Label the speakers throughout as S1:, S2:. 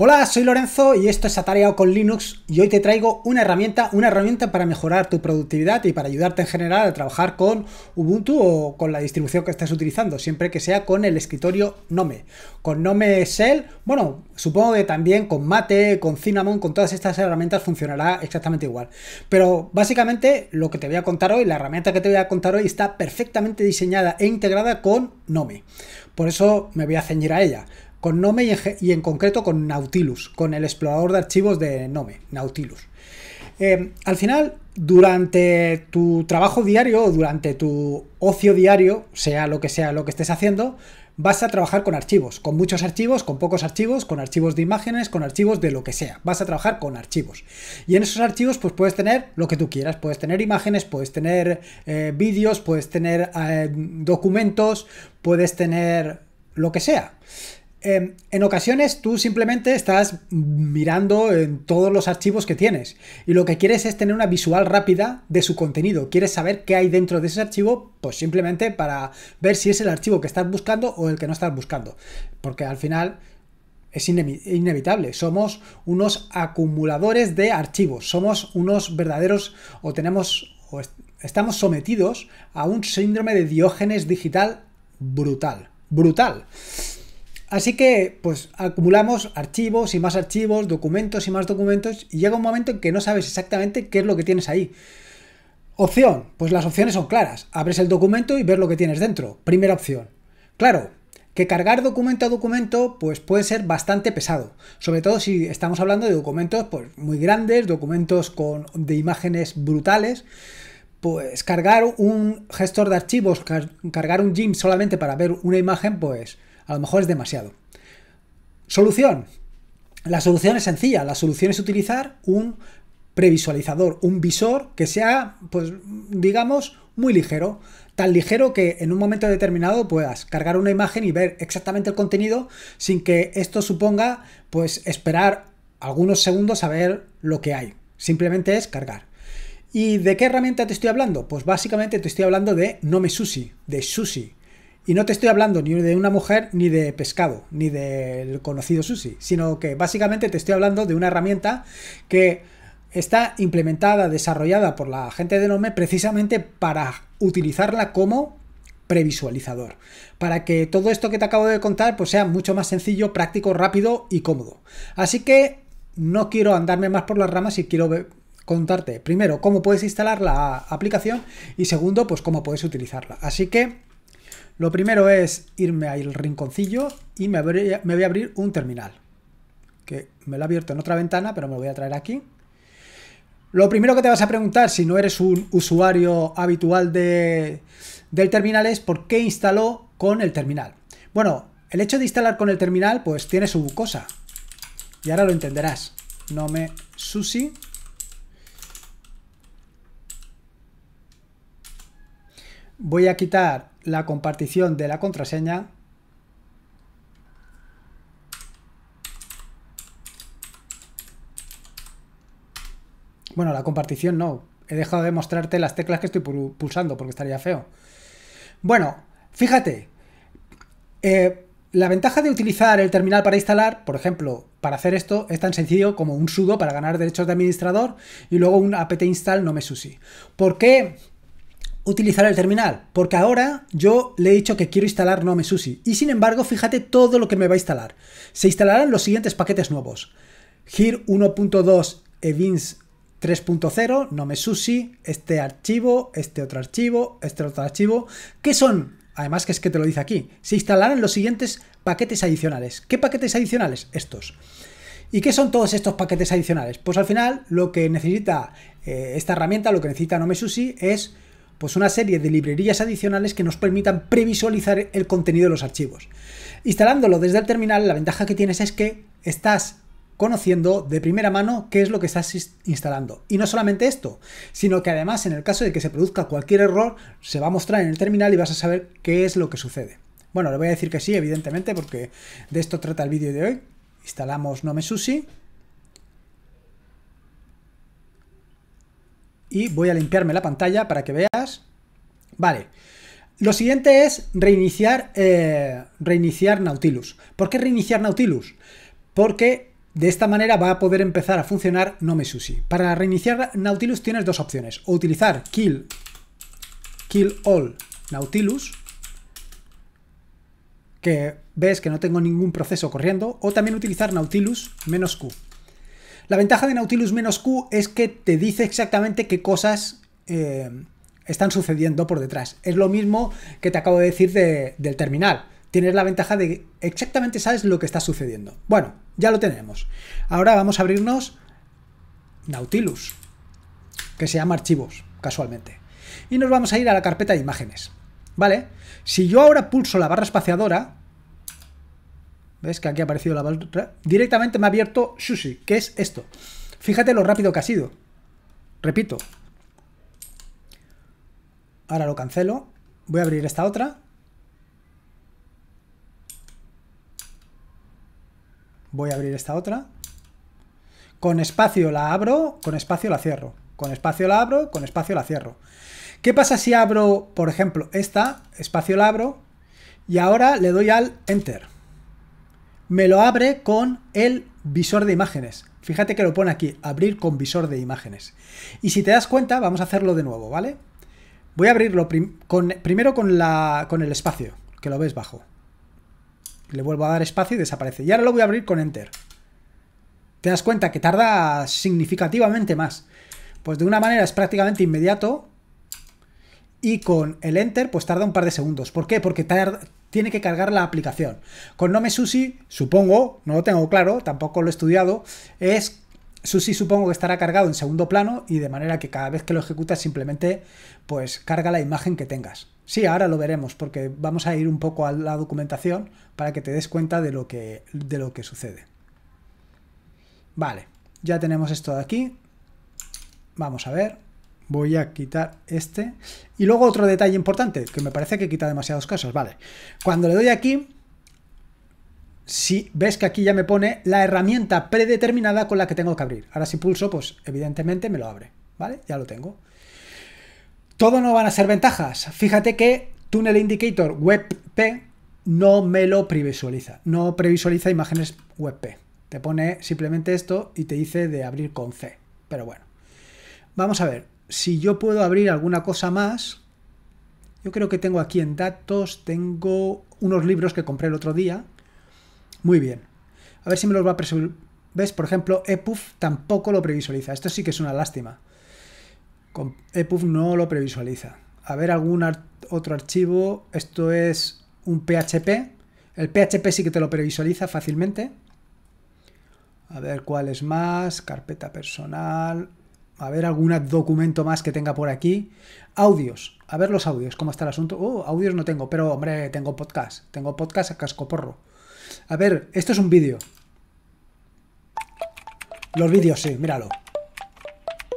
S1: Hola, soy Lorenzo y esto es Atareado con Linux y hoy te traigo una herramienta, una herramienta para mejorar tu productividad y para ayudarte en general a trabajar con Ubuntu o con la distribución que estés utilizando, siempre que sea con el escritorio Nome. Con Nome Shell, bueno, supongo que también con Mate, con Cinnamon, con todas estas herramientas funcionará exactamente igual. Pero básicamente lo que te voy a contar hoy, la herramienta que te voy a contar hoy está perfectamente diseñada e integrada con Nome. Por eso me voy a ceñir a ella con Nome y en, concreto con Nautilus, con el explorador de archivos de Nome, Nautilus. Em, al final, durante tu trabajo diario, o durante tu ocio diario, sea lo que sea lo que estés haciendo, vas a trabajar con archivos, con muchos archivos, con pocos archivos, con archivos de imágenes, con archivos de lo que sea. Vas a trabajar con archivos. Y en esos archivos, pues puedes tener lo que tú quieras. Puedes tener imágenes, puedes tener eh, vídeos, puedes tener eh, documentos, puedes tener lo que sea. Em, en ocasiones tú simplemente estás mirando en todos los archivos que tienes y lo que quieres es tener una visual rápida de su contenido. Quieres saber qué hay dentro de ese archivo, pues simplemente para ver si es el archivo que estás buscando o el que no estás buscando. Porque al final es inevitable. Somos unos acumuladores de archivos. Somos unos verdaderos o tenemos o estamos sometidos a un síndrome de diógenes digital brutal. Brutal. Así que, pues, acumulamos archivos y más archivos, documentos y más documentos, y llega un momento en que no sabes exactamente qué es lo que tienes ahí. Opción, pues las opciones son claras. Abres el documento y ves lo que tienes dentro. Primera opción. Claro, que cargar documento a documento pues puede ser bastante pesado, sobre todo si estamos hablando de documentos pues, muy grandes, documentos con, de imágenes brutales, pues cargar un gestor de archivos, cargar un GIMP solamente para ver una imagen pues a lo mejor es demasiado. Solución. La solución es sencilla. La solución es utilizar un previsualizador, un visor que sea, pues digamos, muy ligero. Tan ligero que en un momento determinado puedas cargar una imagen y ver exactamente el contenido sin que esto suponga, pues, esperar algunos segundos a ver lo que hay. Simplemente es cargar. ¿Y de qué herramienta te estoy hablando? Pues básicamente te estoy hablando de Nome Sushi, de Sushi. Y no te estoy hablando ni de una mujer, ni de pescado, ni del conocido sushi, sino que básicamente te estoy hablando de una herramienta que está implementada, desarrollada por la gente de Nome precisamente para utilizarla como previsualizador, para que todo esto que te acabo de contar pues sea mucho más sencillo, práctico, rápido y cómodo. Así que no quiero andarme más por las ramas y quiero contarte primero cómo puedes instalar la aplicación y segundo pues cómo puedes utilizarla. Así que lo primero es irme al rinconcillo y me, voy a abrir un terminal. Que me lo ha abierto en otra ventana, pero me lo voy a traer aquí. Lo primero que te vas a preguntar si no eres un usuario habitual de, del terminal es por qué instaló con el terminal. Bueno, el hecho de instalar con el terminal pues tiene su cosa. Y ahora lo entenderás. Nome sushi. Voy a quitar la compartición de la contraseña Bueno, la compartición no. He dejado de mostrarte las teclas que estoy pulsando porque estaría feo. Bueno, fíjate. Eh, la ventaja de utilizar el terminal para instalar, por ejemplo, para hacer esto es tan sencillo como un sudo para ganar derechos de administrador y luego un apt install no me susi. ¿Por qué? utilizar el terminal, porque ahora yo le he dicho que quiero instalar Nome Sushi y sin embargo, fíjate todo lo que me va a instalar. Se instalarán los siguientes paquetes nuevos: gir 1.2 evins 3.0, Nome Sushi, este archivo, este otro archivo, este otro archivo, que son Además que es que te lo dice aquí. Se instalarán los siguientes paquetes adicionales. ¿Qué paquetes adicionales? Estos. ¿Y qué son todos estos paquetes adicionales? Pues al final lo que necesita eh, esta herramienta, lo que necesita Nome Sushi es pues una serie de librerías adicionales que nos permitan previsualizar el contenido de los archivos. Instalándolo desde el terminal, la ventaja que tienes es que estás conociendo de primera mano qué es lo que estás instalando. Y no solamente esto, sino que además en el caso de que se produzca cualquier error, se va a mostrar en el terminal y vas a saber qué es lo que sucede. Bueno, le voy a decir que sí, evidentemente, porque de esto trata el vídeo de hoy. Instalamos NomeSushi y voy a limpiarme la pantalla para que veas. Vale. Lo siguiente es reiniciar, eh, reiniciar Nautilus. ¿Por qué reiniciar Nautilus? Porque de esta manera va a poder empezar a funcionar Nome Sushi. Para reiniciar Nautilus tienes dos opciones. O utilizar kill, kill all Nautilus, que ves que no tengo ningún proceso corriendo, o también utilizar Nautilus-Q. La ventaja de Nautilus menos Q es que te dice exactamente qué cosas eh, están sucediendo por detrás. Es lo mismo que te acabo de decir del terminal. Tienes la ventaja de que exactamente sabes lo que está sucediendo. Bueno, ya lo tenemos. Ahora vamos a abrirnos Nautilus, que se llama archivos, casualmente. Y nos vamos a ir a la carpeta de imágenes. ¿Vale? Si yo ahora pulso la barra espaciadora, ¿Ves que aquí ha aparecido la Directamente me ha abierto sushi, que es esto. Fíjate lo rápido que ha sido. Repito. Ahora lo cancelo. Voy a abrir esta otra. Voy a abrir esta otra. Con espacio la abro, con espacio la cierro. Con espacio la abro, con espacio la cierro. ¿Qué pasa si abro, por ejemplo, esta, espacio la abro, y ahora le doy al Enter? me lo abre con el visor de imágenes. Fíjate que lo pone aquí, abrir con visor de imágenes. Y si te das cuenta, vamos a hacerlo de nuevo, ¿vale? Voy a abrirlo con, primero con, la, con el espacio, que lo ves bajo. Le vuelvo a dar espacio y desaparece. Y ahora lo voy a abrir con Enter. Te das cuenta que tarda significativamente más. Pues de una manera es prácticamente inmediato y con el Enter pues tarda un par de segundos. ¿Por qué? Porque tarda, tiene que cargar la aplicación. Con Nome Sushi, supongo, no lo tengo claro, tampoco lo he estudiado, es Sushi supongo que estará cargado en segundo plano y de manera que cada vez que lo ejecutas simplemente pues carga la imagen que tengas. Sí, ahora lo veremos porque vamos a ir un poco a la documentación para que te des cuenta de lo que, de lo que sucede. Vale, ya tenemos esto de aquí. Vamos a ver. Voy a quitar este. Y luego otro detalle importante, que me parece que quita demasiados casos. Vale, cuando le doy aquí, si ves que aquí ya me pone la herramienta predeterminada con la que tengo que abrir. Ahora si pulso, pues evidentemente me lo abre. Vale, ya lo tengo. Todo no van a ser ventajas. Fíjate que Tunnel Indicator WebP no me lo previsualiza. No previsualiza imágenes WebP. Te pone simplemente esto y te dice de abrir con C. Pero bueno. Vamos a ver si yo puedo abrir alguna cosa más, yo creo que tengo aquí en datos, tengo unos libros que compré el otro día. Muy bien. A ver si me los va a ¿Ves? Por ejemplo, EPUF tampoco lo previsualiza. Esto sí que es una lástima. Con EPUF no lo previsualiza. A ver, algún otro archivo. Esto es un PHP. El PHP sí que te lo previsualiza fácilmente. A ver cuál es más. Carpeta personal a ver algún documento más que tenga por aquí. Audios, a ver los audios, cómo está el asunto. Oh, audios no tengo, pero hombre, tengo podcast. Tengo podcast a cascoporro. A ver, esto es un vídeo. Los vídeos, sí, míralo.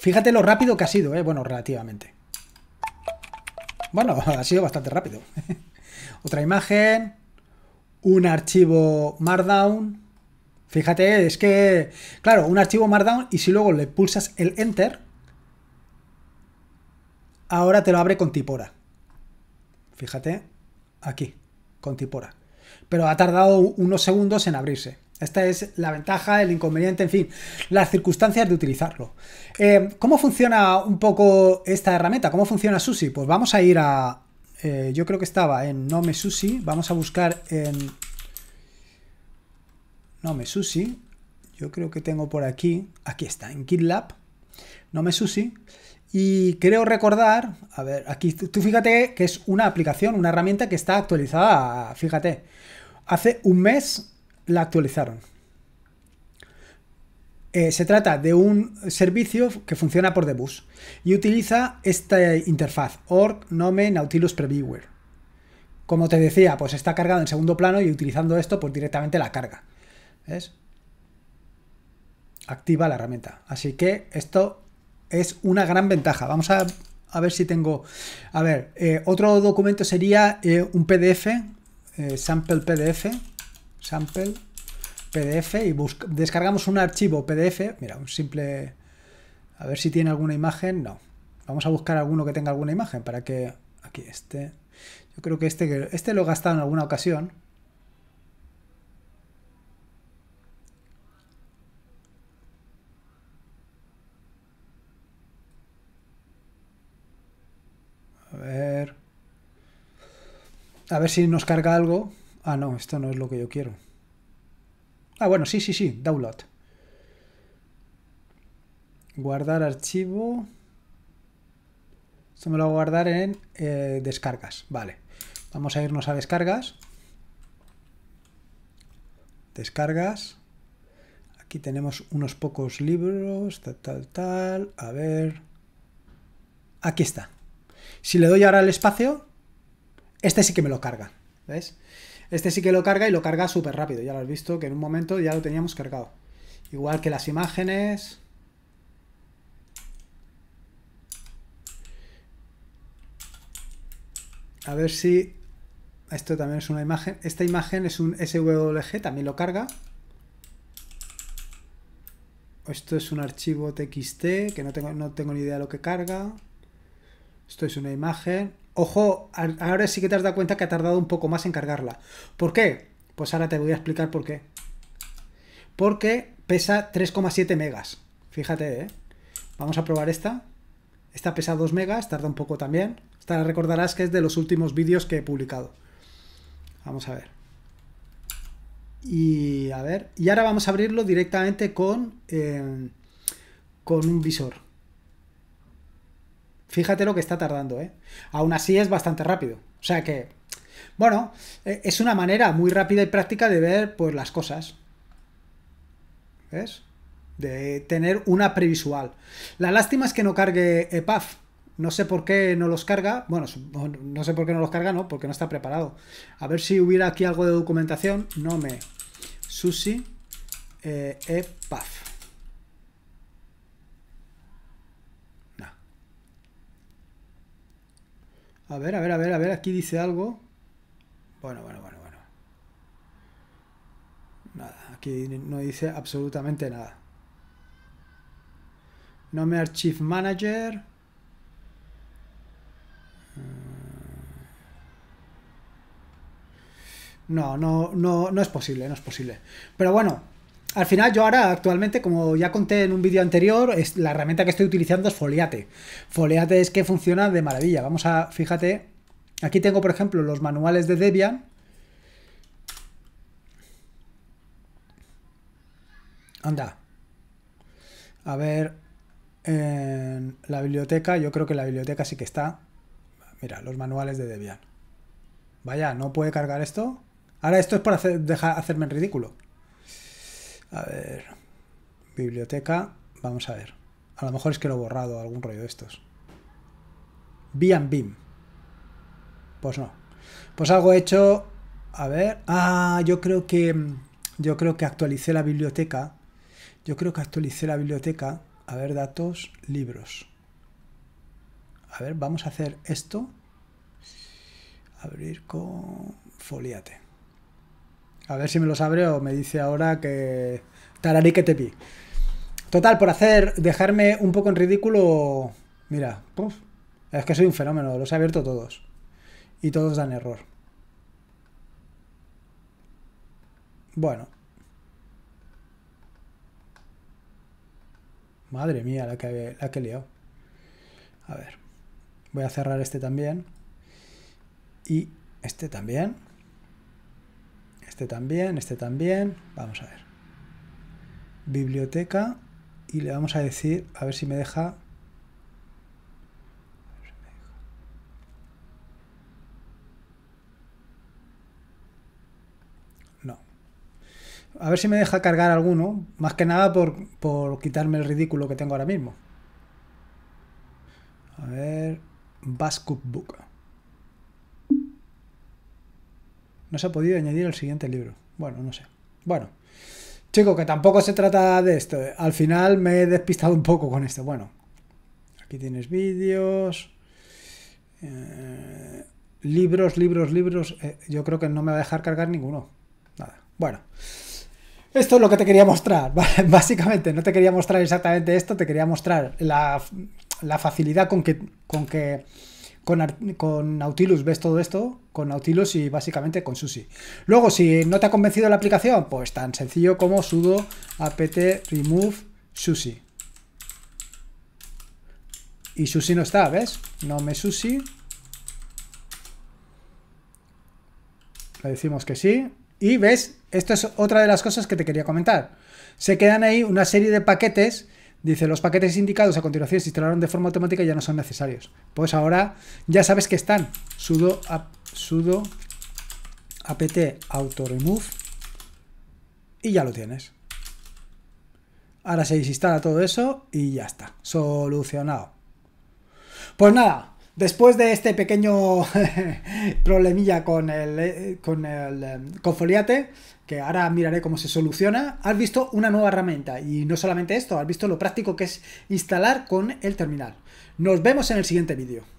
S1: Fíjate lo rápido que ha sido, ¿eh? Bueno, relativamente. Bueno, ha sido bastante rápido. Otra imagen. Un archivo Markdown. Fíjate, es que, claro, un archivo Markdown y si luego le pulsas el Enter, ahora te lo abre con Tipora. Fíjate, aquí, con Tipora. Pero ha tardado unos segundos en abrirse. Esta es la ventaja, el inconveniente, en fin, las circunstancias de utilizarlo. Eh, ¿Cómo funciona un poco esta herramienta? ¿Cómo funciona Susi? Pues vamos a ir a... Eh, yo creo que estaba en Nome Susi. Vamos a buscar en Nome Susi. Yo creo que tengo por aquí, aquí está, en GitLab, Nome sushi. Y creo recordar, a ver, aquí tú fíjate que es una aplicación, una herramienta que está actualizada, fíjate. Hace un mes la actualizaron. Eh, se trata de un servicio que funciona por debus y utiliza esta interfaz, org nome nautilus previewer. Como te decía, pues está cargado en segundo plano y utilizando esto, pues directamente la carga. Activa la herramienta. Así que esto es una gran ventaja. Vamos a, ver si tengo... A ver, eh, otro documento sería eh, un PDF, eh, sample PDF, sample PDF, y descargamos un archivo PDF. Mira, un simple... A ver si tiene alguna imagen. No. Vamos a buscar alguno que tenga alguna imagen para que... Aquí este. Yo creo que este, este lo he gastado en alguna ocasión. ver. A ver si nos carga algo. Ah, no, esto no es lo que yo quiero. Ah, bueno, sí, sí, sí, download. Guardar archivo. Esto me lo voy a guardar en eh, descargas. Vale. Vamos a irnos a descargas. Descargas. Aquí tenemos unos pocos libros. Tal, tal, tal. A ver. Aquí está. Si le doy ahora el espacio, este sí que me lo carga, ¿ves? Este sí que lo carga y lo carga súper rápido. Ya lo has visto que en un momento ya lo teníamos cargado. Igual que las imágenes... A ver si... Esto también es una imagen. Esta imagen es un SWG, también lo carga. Esto es un archivo TXT, que no tengo, no tengo ni idea de lo que carga. Esto es una imagen. Ojo, ahora sí que te has dado cuenta que ha tardado un poco más en cargarla. ¿Por qué? Pues ahora te voy a explicar por qué. Porque pesa 3,7 megas. Fíjate, ¿eh? Vamos a probar esta. Esta pesa 2 megas, tarda un poco también. Esta recordarás que es de los últimos vídeos que he publicado. Vamos a ver. Y a ver. Y ahora vamos a abrirlo directamente con, eh, con un visor. Fíjate lo que está tardando, ¿eh? Aún así es bastante rápido. O sea que, bueno, e, es una manera muy rápida y práctica de ver pues las cosas. ¿Ves? De tener una previsual. La lástima es que no cargue EPAF. No sé por qué no los carga. Bueno, no sé por qué no los carga, ¿no? Porque no está preparado. A ver si hubiera aquí algo de documentación. No me... Susi eh, EPAF. A ver, a ver, a ver, a ver, aquí dice algo. Bueno, bueno, bueno, bueno. Nada, aquí no dice absolutamente nada. Nome Archive Manager. Mm. No, no, no, no es posible, no es posible. Pero bueno, al final yo ahora actualmente, como ya conté en un vídeo anterior, es, la herramienta que estoy utilizando es Foliate. Foliate es que funciona de maravilla. Vamos a, fíjate, aquí tengo por ejemplo los manuales de Debian. Anda. A ver, en la biblioteca, yo creo que la biblioteca sí que está. Mira, los manuales de Debian. Vaya, ¿no puede cargar esto? Ahora esto es para hacerme en ridículo. A ver, biblioteca, vamos a ver. A lo mejor es que lo he borrado, algún rollo de estos. bien Bim. Pues no. Pues algo hecho. A ver. Ah, yo creo que. Yo creo que actualicé la biblioteca. Yo creo que actualicé la biblioteca. A ver, datos, libros. A ver, vamos a hacer esto. Abrir con foliate. A ver si me lo abre o me dice ahora que tararí que te pi. Total, por hacer, dejarme un poco en ridículo. Mira, puff, es que soy un fenómeno, los he abierto todos. Y todos dan error. Bueno. Madre mía, la que, la que he liado. A ver. Voy a cerrar este también. Y este también. Este también, este también. Vamos a ver. Biblioteca. Y le vamos a decir, a ver si me deja... No. A ver si me deja cargar alguno. Más que nada por, quitarme el ridículo que tengo ahora mismo. A ver... Book. no se ha podido añadir el siguiente libro. Bueno, no sé. Bueno, Chico, que tampoco se trata de esto. Al final me he despistado un poco con esto. Bueno, aquí tienes vídeos. Eh, libros, libros, libros. Eh, yo creo que no me va a dejar cargar ninguno. Nada. Bueno. Esto es lo que te quería mostrar, básicamente. No te quería mostrar exactamente esto, te quería mostrar la, la facilidad con que, con que con, Nautilus ves todo esto, con Nautilus y básicamente con Sushi. Luego, si no te ha convencido la aplicación, pues tan sencillo como sudo apt remove Sushi. Y susi no está, ¿ves? No me Sushi. Le decimos que sí. Y ves, esto es otra de las cosas que te quería comentar. Se quedan ahí una serie de paquetes Dice, los paquetes indicados a continuación se instalaron de forma automática y ya no son necesarios. Pues ahora ya sabes que están. Sudo, apt auto-remove y ya lo tienes. Ahora se desinstala todo eso y ya está. Solucionado. Pues nada, Después de este pequeño problemilla con el, eh, confoliate, eh, que ahora miraré cómo se soluciona, has visto una nueva herramienta. Y no solamente esto, has visto lo práctico que es instalar con el terminal. Nos vemos en el siguiente vídeo.